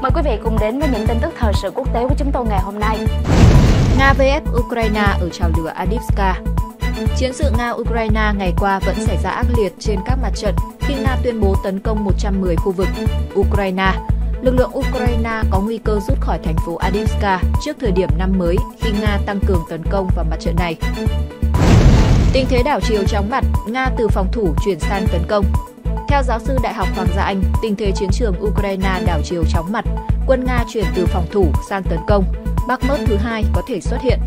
Mời quý vị cùng đến với những tin tức thời sự quốc tế của chúng tôi ngày hôm nay. Nga VF Ukraine ở trào lửa Adivska Chiến sự Nga-Ukraine ngày qua vẫn xảy ra ác liệt trên các mặt trận khi Nga tuyên bố tấn công 110 khu vực Ukraine. Lực lượng Ukraine có nguy cơ rút khỏi thành phố Adivska trước thời điểm năm mới khi Nga tăng cường tấn công vào mặt trận này. Tình thế đảo chiều chóng mặt, Nga từ phòng thủ chuyển sang tấn công, theo giáo sư Đại học Hoàng Gia Anh, tình thế chiến trường Ukraine đảo chiều chóng mặt, quân Nga chuyển từ phòng thủ sang tấn công, bắc Bakhmut thứ hai có thể xuất hiện.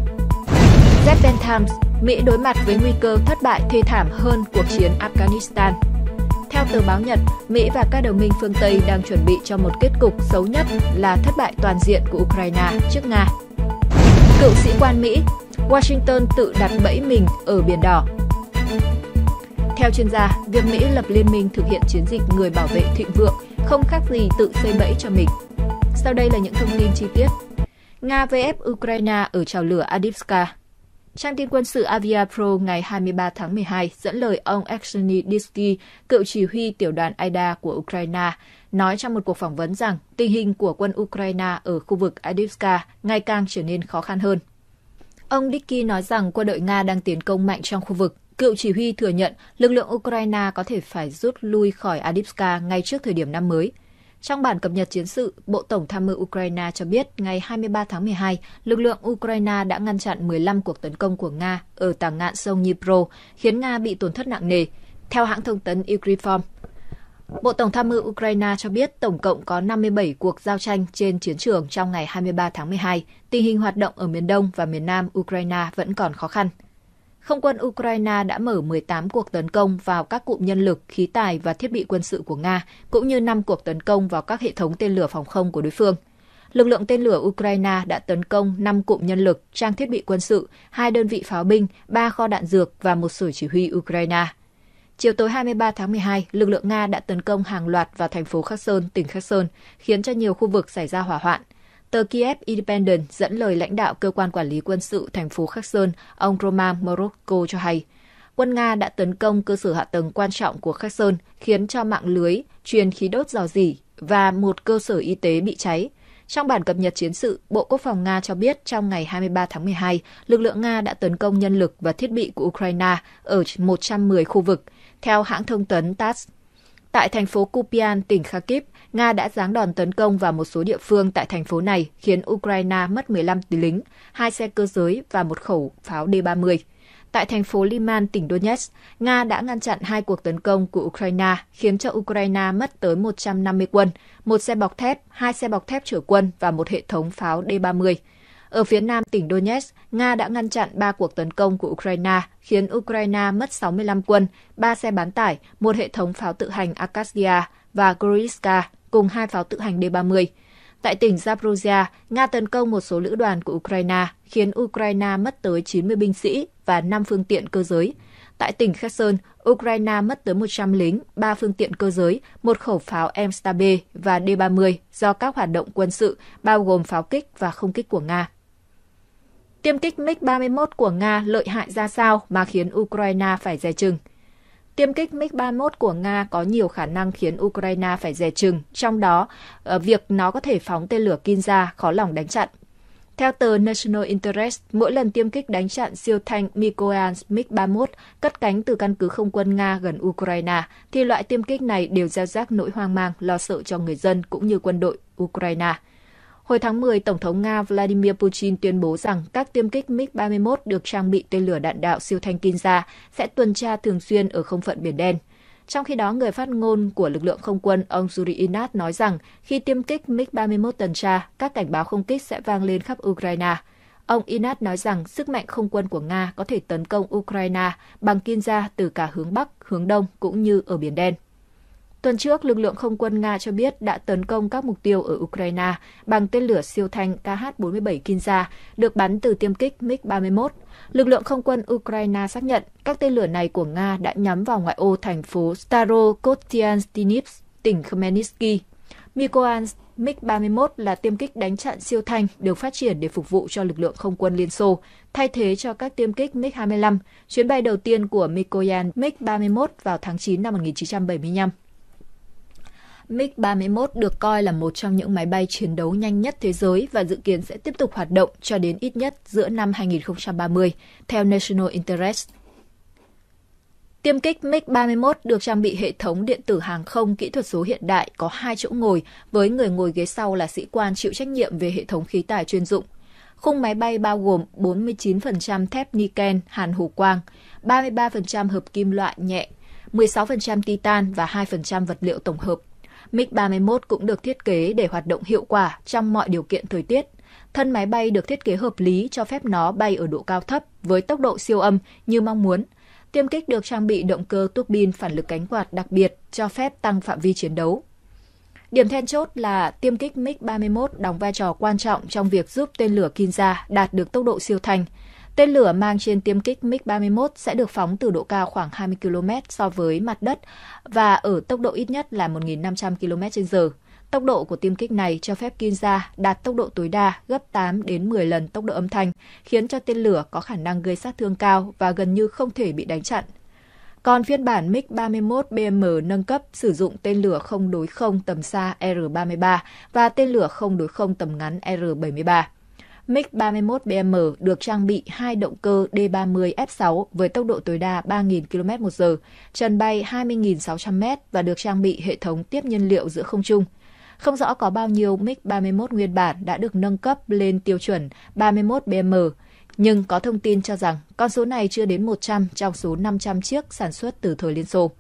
Japan Times, Mỹ đối mặt với nguy cơ thất bại thê thảm hơn cuộc chiến Afghanistan. Theo tờ báo Nhật, Mỹ và các đồng minh phương Tây đang chuẩn bị cho một kết cục xấu nhất là thất bại toàn diện của Ukraine trước Nga. Cựu sĩ quan Mỹ, Washington tự đặt bẫy mình ở Biển Đỏ theo chuyên gia, việc Mỹ lập liên minh thực hiện chiến dịch người bảo vệ thịnh vượng không khác gì tự xây bẫy cho mình. Sau đây là những thông tin chi tiết. Nga VF Ukraine ở trào lửa Adivska Trang tin quân sự Avia Pro ngày 23 tháng 12 dẫn lời ông Akseny Disky, cựu chỉ huy tiểu đoàn AIDA của Ukraine, nói trong một cuộc phỏng vấn rằng tình hình của quân Ukraine ở khu vực Adivska ngày càng trở nên khó khăn hơn. Ông Dickey nói rằng quân đội Nga đang tiến công mạnh trong khu vực. Cựu chỉ huy thừa nhận lực lượng Ukraine có thể phải rút lui khỏi Adipska ngay trước thời điểm năm mới. Trong bản cập nhật chiến sự, Bộ Tổng tham mưu Ukraine cho biết ngày 23 tháng 12, lực lượng Ukraine đã ngăn chặn 15 cuộc tấn công của Nga ở tảng ngạn sông Dnipro, khiến Nga bị tổn thất nặng nề, theo hãng thông tấn Ukrinform. Bộ Tổng tham mưu Ukraine cho biết tổng cộng có 57 cuộc giao tranh trên chiến trường trong ngày 23 tháng 12. Tình hình hoạt động ở miền Đông và miền Nam Ukraine vẫn còn khó khăn không quân Ukraine đã mở 18 cuộc tấn công vào các cụm nhân lực, khí tài và thiết bị quân sự của Nga, cũng như 5 cuộc tấn công vào các hệ thống tên lửa phòng không của đối phương. Lực lượng tên lửa Ukraine đã tấn công 5 cụm nhân lực, trang thiết bị quân sự, hai đơn vị pháo binh, 3 kho đạn dược và một sở chỉ huy Ukraine. Chiều tối 23 tháng 12, lực lượng Nga đã tấn công hàng loạt vào thành phố Kherson, tỉnh Kherson, khiến cho nhiều khu vực xảy ra hỏa hoạn. Tờ Kiev Independent dẫn lời lãnh đạo cơ quan quản lý quân sự thành phố Khắc Sơn, ông Roman Morocco cho hay, quân Nga đã tấn công cơ sở hạ tầng quan trọng của Khắc Sơn, khiến cho mạng lưới, truyền khí đốt dò dỉ và một cơ sở y tế bị cháy. Trong bản cập nhật chiến sự, Bộ Quốc phòng Nga cho biết trong ngày 23 tháng 12, lực lượng Nga đã tấn công nhân lực và thiết bị của Ukraine ở 110 khu vực. Theo hãng thông tấn TASS, Tại thành phố Kupian, tỉnh Kharkiv, Nga đã giáng đòn tấn công vào một số địa phương tại thành phố này, khiến Ukraine mất 15 lính, hai xe cơ giới và một khẩu pháo D-30. Tại thành phố Liman, tỉnh Donetsk, Nga đã ngăn chặn hai cuộc tấn công của Ukraine, khiến cho Ukraine mất tới 150 quân, một xe bọc thép, hai xe bọc thép chở quân và một hệ thống pháo D-30. Ở phía nam tỉnh Donetsk, Nga đã ngăn chặn 3 cuộc tấn công của Ukraine, khiến Ukraine mất 65 quân, 3 xe bán tải, một hệ thống pháo tự hành Akasdia và Goriska cùng hai pháo tự hành D-30. Tại tỉnh Zaporozhia, Nga tấn công một số lữ đoàn của Ukraine, khiến Ukraine mất tới 90 binh sĩ và 5 phương tiện cơ giới. Tại tỉnh Kherson, Ukraine mất tới 100 lính, 3 phương tiện cơ giới, một khẩu pháo m và D-30 do các hoạt động quân sự, bao gồm pháo kích và không kích của Nga. Tiêm kích MiG-31 của Nga lợi hại ra sao mà khiến Ukraine phải dè chừng? Tiêm kích MiG-31 của Nga có nhiều khả năng khiến Ukraine phải dè chừng, trong đó ờ, việc nó có thể phóng tên lửa Kinza khó lòng đánh chặn. Theo tờ National Interest, mỗi lần tiêm kích đánh chặn siêu thanh Mikoyan MiG-31 cất cánh từ căn cứ không quân Nga gần Ukraine, thì loại tiêm kích này đều gieo rác nỗi hoang mang, lo sợ cho người dân cũng như quân đội Ukraine. Hồi tháng 10, Tổng thống Nga Vladimir Putin tuyên bố rằng các tiêm kích MiG-31 được trang bị tên lửa đạn đạo siêu thanh Kinza sẽ tuần tra thường xuyên ở không phận Biển Đen. Trong khi đó, người phát ngôn của lực lượng không quân ông Yuri Inat nói rằng khi tiêm kích MiG-31 tuần tra, các cảnh báo không kích sẽ vang lên khắp Ukraine. Ông Inat nói rằng sức mạnh không quân của Nga có thể tấn công Ukraine bằng Kinza từ cả hướng Bắc, hướng Đông cũng như ở Biển Đen. Tuần trước, lực lượng không quân Nga cho biết đã tấn công các mục tiêu ở Ukraine bằng tên lửa siêu thanh KH-47 Kinza, được bắn từ tiêm kích MiG-31. Lực lượng không quân Ukraine xác nhận các tên lửa này của Nga đã nhắm vào ngoại ô thành phố Starokostiantinivsk, tỉnh Khmelnytsky. Mikoan MiG-31 là tiêm kích đánh chặn siêu thanh được phát triển để phục vụ cho lực lượng không quân Liên Xô, thay thế cho các tiêm kích MiG-25, chuyến bay đầu tiên của Mikoyan MiG-31 vào tháng 9 năm 1975. MiG-31 được coi là một trong những máy bay chiến đấu nhanh nhất thế giới và dự kiến sẽ tiếp tục hoạt động cho đến ít nhất giữa năm 2030, theo National Interest. Tiêm kích MiG-31 được trang bị hệ thống điện tử hàng không kỹ thuật số hiện đại có hai chỗ ngồi, với người ngồi ghế sau là sĩ quan chịu trách nhiệm về hệ thống khí tải chuyên dụng. Khung máy bay bao gồm 49% thép niken hàn hồ quang, 33% hợp kim loại nhẹ, 16% titan và 2% vật liệu tổng hợp MiG-31 cũng được thiết kế để hoạt động hiệu quả trong mọi điều kiện thời tiết. Thân máy bay được thiết kế hợp lý cho phép nó bay ở độ cao thấp với tốc độ siêu âm như mong muốn. Tiêm kích được trang bị động cơ tuốc bin phản lực cánh quạt đặc biệt cho phép tăng phạm vi chiến đấu. Điểm then chốt là tiêm kích MiG-31 đóng vai trò quan trọng trong việc giúp tên lửa Kinza đạt được tốc độ siêu thanh. Tên lửa mang trên tiêm kích MiG-31 sẽ được phóng từ độ cao khoảng 20 km so với mặt đất và ở tốc độ ít nhất là 1.500 km h Tốc độ của tiêm kích này cho phép Kinza đạt tốc độ tối đa gấp 8 đến 10 lần tốc độ âm thanh, khiến cho tên lửa có khả năng gây sát thương cao và gần như không thể bị đánh chặn. Còn phiên bản MiG-31 BM nâng cấp sử dụng tên lửa không đối không tầm xa R-33 và tên lửa không đối không tầm ngắn R-73. MiG-31BM được trang bị hai động cơ D-30 F6 với tốc độ tối đa 3.000 km h trần bay 20.600 m và được trang bị hệ thống tiếp nhiên liệu giữa không trung. Không rõ có bao nhiêu MiG-31 nguyên bản đã được nâng cấp lên tiêu chuẩn 31BM, nhưng có thông tin cho rằng con số này chưa đến 100 trong số 500 chiếc sản xuất từ thời Liên Xô.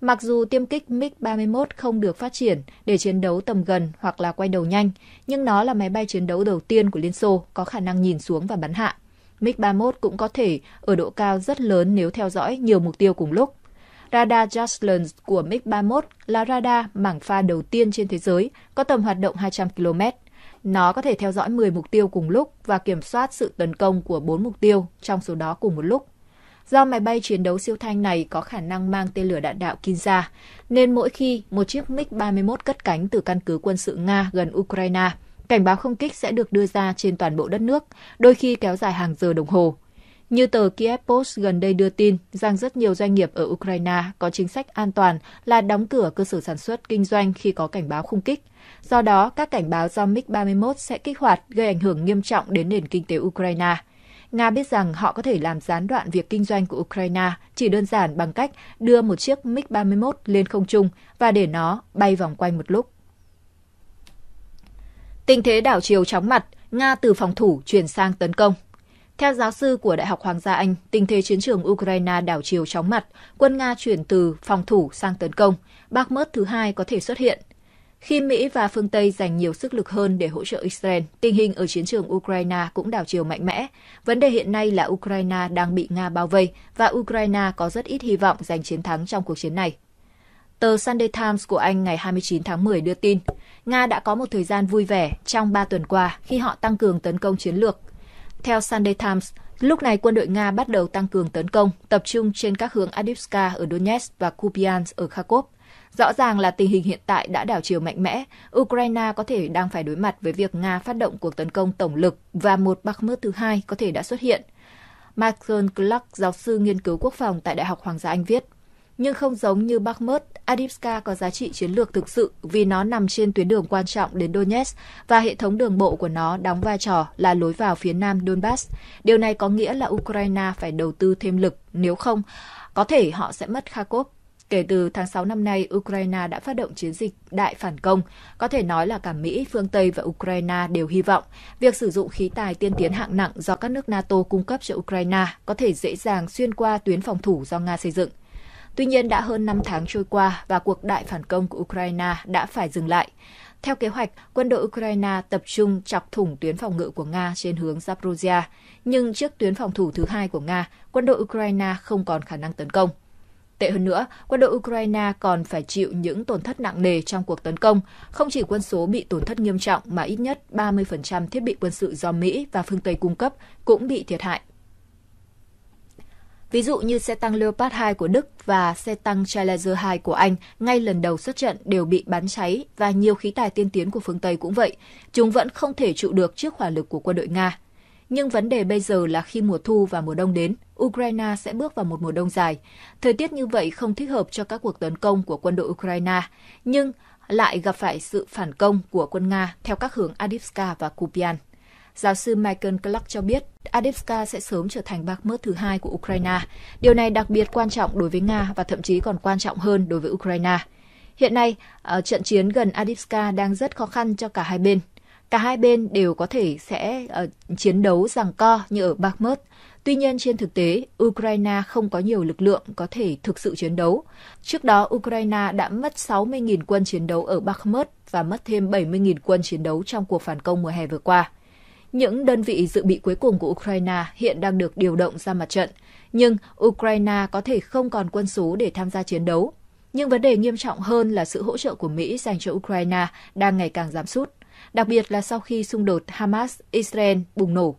Mặc dù tiêm kích MiG-31 không được phát triển để chiến đấu tầm gần hoặc là quay đầu nhanh, nhưng nó là máy bay chiến đấu đầu tiên của Liên Xô có khả năng nhìn xuống và bắn hạ. MiG-31 cũng có thể ở độ cao rất lớn nếu theo dõi nhiều mục tiêu cùng lúc. Radar Jaslund của MiG-31 là radar mảng pha đầu tiên trên thế giới, có tầm hoạt động 200 km. Nó có thể theo dõi 10 mục tiêu cùng lúc và kiểm soát sự tấn công của 4 mục tiêu, trong số đó cùng một lúc. Do máy bay chiến đấu siêu thanh này có khả năng mang tên lửa đạn đạo Kinza, nên mỗi khi một chiếc MiG-31 cất cánh từ căn cứ quân sự Nga gần Ukraine, cảnh báo không kích sẽ được đưa ra trên toàn bộ đất nước, đôi khi kéo dài hàng giờ đồng hồ. Như tờ Kiev Post gần đây đưa tin rằng rất nhiều doanh nghiệp ở Ukraine có chính sách an toàn là đóng cửa cơ sở sản xuất kinh doanh khi có cảnh báo không kích. Do đó, các cảnh báo do MiG-31 sẽ kích hoạt gây ảnh hưởng nghiêm trọng đến nền kinh tế Ukraine. Nga biết rằng họ có thể làm gián đoạn việc kinh doanh của Ukraine chỉ đơn giản bằng cách đưa một chiếc MiG-31 lên không trung và để nó bay vòng quanh một lúc. Tình thế đảo chiều chóng mặt, Nga từ phòng thủ chuyển sang tấn công. Theo giáo sư của Đại học Hoàng gia Anh, tình thế chiến trường Ukraine đảo chiều chóng mặt, quân Nga chuyển từ phòng thủ sang tấn công. Bakhmut thứ hai có thể xuất hiện – khi Mỹ và phương Tây dành nhiều sức lực hơn để hỗ trợ Israel, tình hình ở chiến trường Ukraine cũng đảo chiều mạnh mẽ. Vấn đề hiện nay là Ukraine đang bị Nga bao vây và Ukraine có rất ít hy vọng giành chiến thắng trong cuộc chiến này. Tờ Sunday Times của Anh ngày 29 tháng 10 đưa tin, Nga đã có một thời gian vui vẻ trong 3 tuần qua khi họ tăng cường tấn công chiến lược. Theo Sunday Times, lúc này quân đội Nga bắt đầu tăng cường tấn công, tập trung trên các hướng Adivska ở Donetsk và Kupiansk ở Kharkov. Rõ ràng là tình hình hiện tại đã đảo chiều mạnh mẽ, Ukraine có thể đang phải đối mặt với việc Nga phát động cuộc tấn công tổng lực và một Bakhmut thứ hai có thể đã xuất hiện. Michael Clark, giáo sư nghiên cứu quốc phòng tại Đại học Hoàng gia Anh viết, nhưng không giống như Bakhmut, Adipska có giá trị chiến lược thực sự vì nó nằm trên tuyến đường quan trọng đến Donetsk và hệ thống đường bộ của nó đóng vai trò là lối vào phía nam Donbass. Điều này có nghĩa là Ukraine phải đầu tư thêm lực, nếu không, có thể họ sẽ mất Kharkov Kể từ tháng 6 năm nay, Ukraine đã phát động chiến dịch đại phản công. Có thể nói là cả Mỹ, phương Tây và Ukraine đều hy vọng việc sử dụng khí tài tiên tiến hạng nặng do các nước NATO cung cấp cho Ukraine có thể dễ dàng xuyên qua tuyến phòng thủ do Nga xây dựng. Tuy nhiên, đã hơn 5 tháng trôi qua và cuộc đại phản công của Ukraine đã phải dừng lại. Theo kế hoạch, quân đội Ukraine tập trung chọc thủng tuyến phòng ngự của Nga trên hướng Zaporozhia, nhưng trước tuyến phòng thủ thứ hai của Nga, quân đội Ukraine không còn khả năng tấn công. Tệ hơn nữa, quân đội Ukraine còn phải chịu những tổn thất nặng nề trong cuộc tấn công. Không chỉ quân số bị tổn thất nghiêm trọng mà ít nhất 30% thiết bị quân sự do Mỹ và phương Tây cung cấp cũng bị thiệt hại. Ví dụ như xe tăng Leopard 2 của Đức và xe tăng Challenger 2 của Anh ngay lần đầu xuất trận đều bị bắn cháy và nhiều khí tài tiên tiến của phương Tây cũng vậy. Chúng vẫn không thể trụ được trước hỏa lực của quân đội Nga. Nhưng vấn đề bây giờ là khi mùa thu và mùa đông đến, Ukraine sẽ bước vào một mùa đông dài. Thời tiết như vậy không thích hợp cho các cuộc tấn công của quân đội Ukraine, nhưng lại gặp phải sự phản công của quân Nga theo các hướng Adivska và Kupian. Giáo sư Michael Clark cho biết, Adivska sẽ sớm trở thành Bakhmut thứ hai của Ukraine. Điều này đặc biệt quan trọng đối với Nga và thậm chí còn quan trọng hơn đối với Ukraine. Hiện nay, ờ, trận chiến gần Adivska đang rất khó khăn cho cả hai bên, cả hai bên đều có thể sẽ uh, chiến đấu rằng co như ở Bakhmut. Tuy nhiên trên thực tế, Ukraine không có nhiều lực lượng có thể thực sự chiến đấu. Trước đó, Ukraine đã mất 60.000 quân chiến đấu ở Bakhmut và mất thêm 70.000 quân chiến đấu trong cuộc phản công mùa hè vừa qua. Những đơn vị dự bị cuối cùng của Ukraine hiện đang được điều động ra mặt trận, nhưng Ukraine có thể không còn quân số để tham gia chiến đấu. Nhưng vấn đề nghiêm trọng hơn là sự hỗ trợ của Mỹ dành cho Ukraine đang ngày càng giảm sút đặc biệt là sau khi xung đột Hamas-Israel bùng nổ.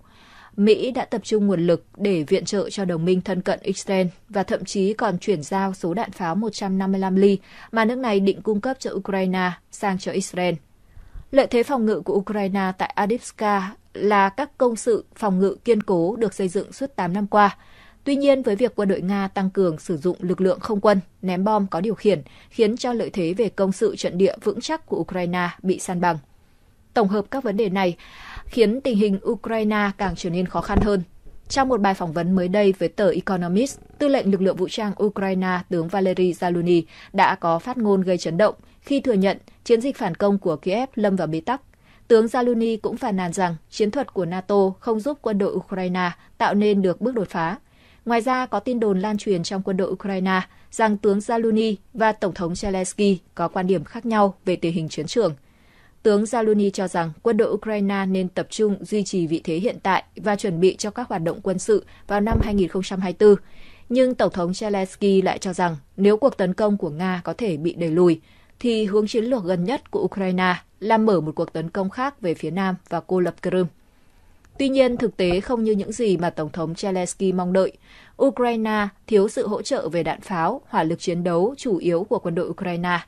Mỹ đã tập trung nguồn lực để viện trợ cho đồng minh thân cận Israel và thậm chí còn chuyển giao số đạn pháo 155 ly mà nước này định cung cấp cho Ukraine sang cho Israel. Lợi thế phòng ngự của Ukraine tại Adivska là các công sự phòng ngự kiên cố được xây dựng suốt 8 năm qua. Tuy nhiên, với việc quân đội Nga tăng cường sử dụng lực lượng không quân, ném bom có điều khiển, khiến cho lợi thế về công sự trận địa vững chắc của Ukraine bị san bằng tổng hợp các vấn đề này khiến tình hình Ukraine càng trở nên khó khăn hơn. Trong một bài phỏng vấn mới đây với tờ Economist, tư lệnh lực lượng vũ trang Ukraine tướng Valery Zaluni đã có phát ngôn gây chấn động khi thừa nhận chiến dịch phản công của Kiev lâm vào bế tắc. Tướng Zaluni cũng phàn nàn rằng chiến thuật của NATO không giúp quân đội Ukraine tạo nên được bước đột phá. Ngoài ra, có tin đồn lan truyền trong quân đội Ukraine rằng tướng Zaluni và Tổng thống Zelensky có quan điểm khác nhau về tình hình chiến trường – Tướng Zaluni cho rằng quân đội Ukraine nên tập trung duy trì vị thế hiện tại và chuẩn bị cho các hoạt động quân sự vào năm 2024. Nhưng Tổng thống Zelensky lại cho rằng nếu cuộc tấn công của Nga có thể bị đẩy lùi, thì hướng chiến lược gần nhất của Ukraine là mở một cuộc tấn công khác về phía Nam và cô lập Crimea. Tuy nhiên, thực tế không như những gì mà Tổng thống Zelensky mong đợi. Ukraine thiếu sự hỗ trợ về đạn pháo, hỏa lực chiến đấu chủ yếu của quân đội Ukraine –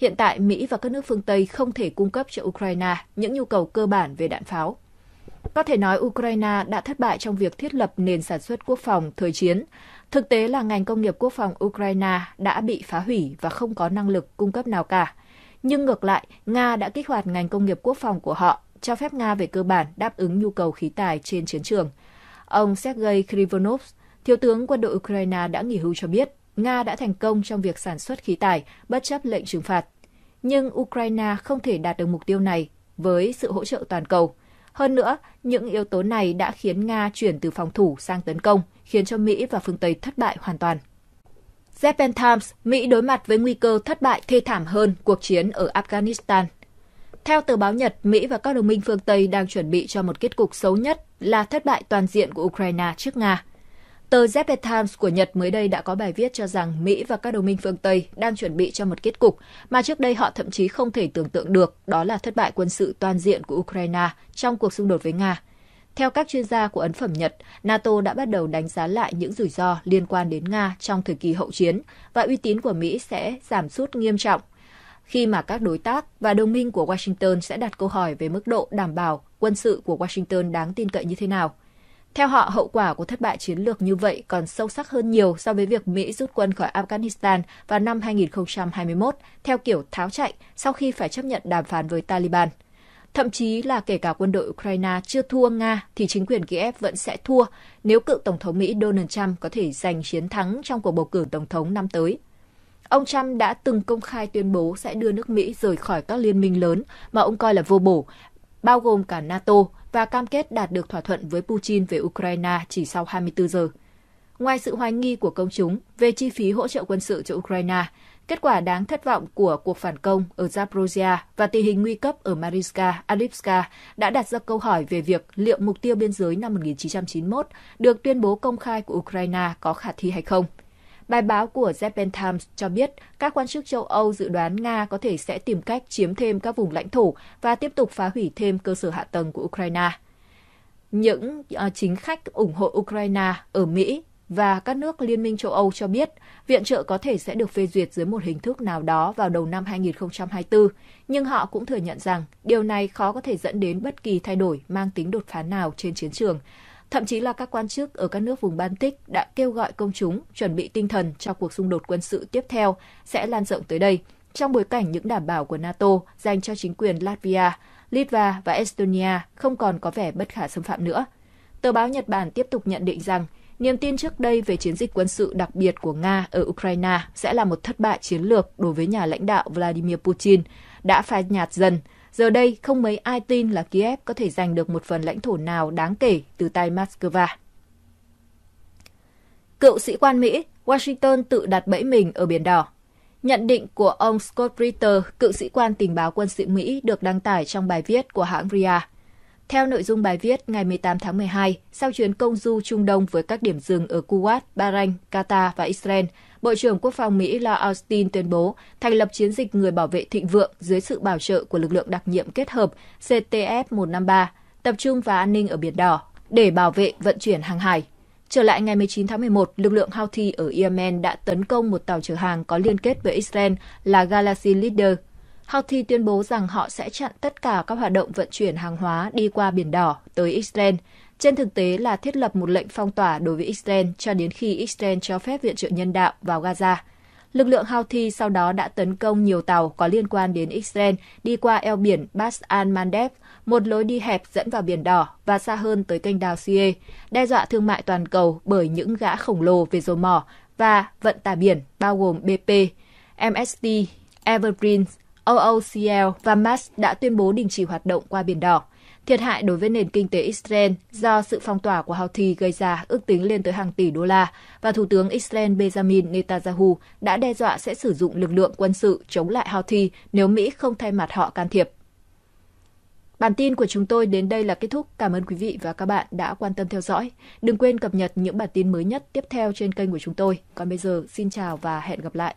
hiện tại Mỹ và các nước phương Tây không thể cung cấp cho Ukraine những nhu cầu cơ bản về đạn pháo. Có thể nói Ukraine đã thất bại trong việc thiết lập nền sản xuất quốc phòng thời chiến. Thực tế là ngành công nghiệp quốc phòng Ukraine đã bị phá hủy và không có năng lực cung cấp nào cả. Nhưng ngược lại, Nga đã kích hoạt ngành công nghiệp quốc phòng của họ, cho phép Nga về cơ bản đáp ứng nhu cầu khí tài trên chiến trường. Ông Sergei Krivonov, thiếu tướng quân đội Ukraine đã nghỉ hưu cho biết, Nga đã thành công trong việc sản xuất khí tài bất chấp lệnh trừng phạt. Nhưng Ukraine không thể đạt được mục tiêu này với sự hỗ trợ toàn cầu. Hơn nữa, những yếu tố này đã khiến Nga chuyển từ phòng thủ sang tấn công, khiến cho Mỹ và phương Tây thất bại hoàn toàn. Japan Times, Mỹ đối mặt với nguy cơ thất bại thê thảm hơn cuộc chiến ở Afghanistan. Theo tờ báo Nhật, Mỹ và các đồng minh phương Tây đang chuẩn bị cho một kết cục xấu nhất là thất bại toàn diện của Ukraine trước Nga. Tờ Japan Times của Nhật mới đây đã có bài viết cho rằng Mỹ và các đồng minh phương Tây đang chuẩn bị cho một kết cục mà trước đây họ thậm chí không thể tưởng tượng được, đó là thất bại quân sự toàn diện của Ukraine trong cuộc xung đột với Nga. Theo các chuyên gia của ấn phẩm Nhật, NATO đã bắt đầu đánh giá lại những rủi ro liên quan đến Nga trong thời kỳ hậu chiến và uy tín của Mỹ sẽ giảm sút nghiêm trọng khi mà các đối tác và đồng minh của Washington sẽ đặt câu hỏi về mức độ đảm bảo quân sự của Washington đáng tin cậy như thế nào. Theo họ, hậu quả của thất bại chiến lược như vậy còn sâu sắc hơn nhiều so với việc Mỹ rút quân khỏi Afghanistan vào năm 2021 theo kiểu tháo chạy sau khi phải chấp nhận đàm phán với Taliban. Thậm chí là kể cả quân đội Ukraine chưa thua Nga thì chính quyền Kiev vẫn sẽ thua nếu cựu Tổng thống Mỹ Donald Trump có thể giành chiến thắng trong cuộc bầu cử Tổng thống năm tới. Ông Trump đã từng công khai tuyên bố sẽ đưa nước Mỹ rời khỏi các liên minh lớn mà ông coi là vô bổ bao gồm cả NATO và cam kết đạt được thỏa thuận với Putin về Ukraine chỉ sau 24 giờ. Ngoài sự hoài nghi của công chúng về chi phí hỗ trợ quân sự cho Ukraine, kết quả đáng thất vọng của cuộc phản công ở Zaporizhia và tình hình nguy cấp ở Mariska Adivska đã đặt ra câu hỏi về việc liệu mục tiêu biên giới năm 1991 được tuyên bố công khai của Ukraine có khả thi hay không – Bài báo của Japan Times cho biết các quan chức châu Âu dự đoán Nga có thể sẽ tìm cách chiếm thêm các vùng lãnh thổ và tiếp tục phá hủy thêm cơ sở hạ tầng của Ukraine. Những ờ, chính khách ủng hộ Ukraine ở Mỹ và các nước Liên minh châu Âu cho biết viện trợ có thể sẽ được phê duyệt dưới một hình thức nào đó vào đầu năm 2024, nhưng họ cũng thừa nhận rằng điều này khó có thể dẫn đến bất kỳ thay đổi mang tính đột phá nào trên chiến trường. Thậm chí là các quan chức ở các nước vùng Baltic đã kêu gọi công chúng chuẩn bị tinh thần cho cuộc xung đột quân sự tiếp theo sẽ lan rộng tới đây trong bối cảnh những đảm bảo của NATO dành cho chính quyền Latvia, Litva và Estonia không còn có vẻ bất khả xâm phạm nữa. Tờ báo Nhật Bản tiếp tục nhận định rằng niềm tin trước đây về chiến dịch quân sự đặc biệt của Nga ở Ukraine sẽ là một thất bại chiến lược đối với nhà lãnh đạo Vladimir Putin đã phai nhạt dần Giờ đây, không mấy ai tin là Kiev có thể giành được một phần lãnh thổ nào đáng kể từ tay Moscow. Cựu sĩ quan Mỹ, Washington tự đặt bẫy mình ở Biển Đỏ. Nhận định của ông Scott Ritter, cựu sĩ quan tình báo quân sự Mỹ được đăng tải trong bài viết của hãng RIA. Theo nội dung bài viết ngày 18 tháng 12, sau chuyến công du Trung Đông với các điểm dừng ở Kuwait, Bahrain, Qatar và Israel, Bộ trưởng Quốc phòng Mỹ Lloyd Austin tuyên bố thành lập chiến dịch người bảo vệ thịnh vượng dưới sự bảo trợ của lực lượng đặc nhiệm kết hợp CTF-153, tập trung vào an ninh ở Biển Đỏ để bảo vệ vận chuyển hàng hải. Trở lại ngày 19 tháng 11, lực lượng Houthi ở Yemen đã tấn công một tàu chở hàng có liên kết với Israel là Galaxy Leader. Houthi tuyên bố rằng họ sẽ chặn tất cả các hoạt động vận chuyển hàng hóa đi qua Biển Đỏ tới Israel. Trên thực tế là thiết lập một lệnh phong tỏa đối với Israel cho đến khi Israel cho phép viện trợ nhân đạo vào Gaza. Lực lượng Houthi sau đó đã tấn công nhiều tàu có liên quan đến Israel đi qua eo biển Bas al-Mandeb, một lối đi hẹp dẫn vào Biển Đỏ và xa hơn tới kênh đào Suez, đe dọa thương mại toàn cầu bởi những gã khổng lồ về dầu mỏ và vận tải biển bao gồm BP, MST, Evergreen, OOCL và MAS đã tuyên bố đình chỉ hoạt động qua Biển Đỏ. Thiệt hại đối với nền kinh tế Israel do sự phong tỏa của Houthi gây ra ước tính lên tới hàng tỷ đô la và Thủ tướng Israel Benjamin Netanyahu đã đe dọa sẽ sử dụng lực lượng quân sự chống lại Houthi nếu Mỹ không thay mặt họ can thiệp. Bản tin của chúng tôi đến đây là kết thúc. Cảm ơn quý vị và các bạn đã quan tâm theo dõi. Đừng quên cập nhật những bản tin mới nhất tiếp theo trên kênh của chúng tôi. Còn bây giờ, xin chào và hẹn gặp lại.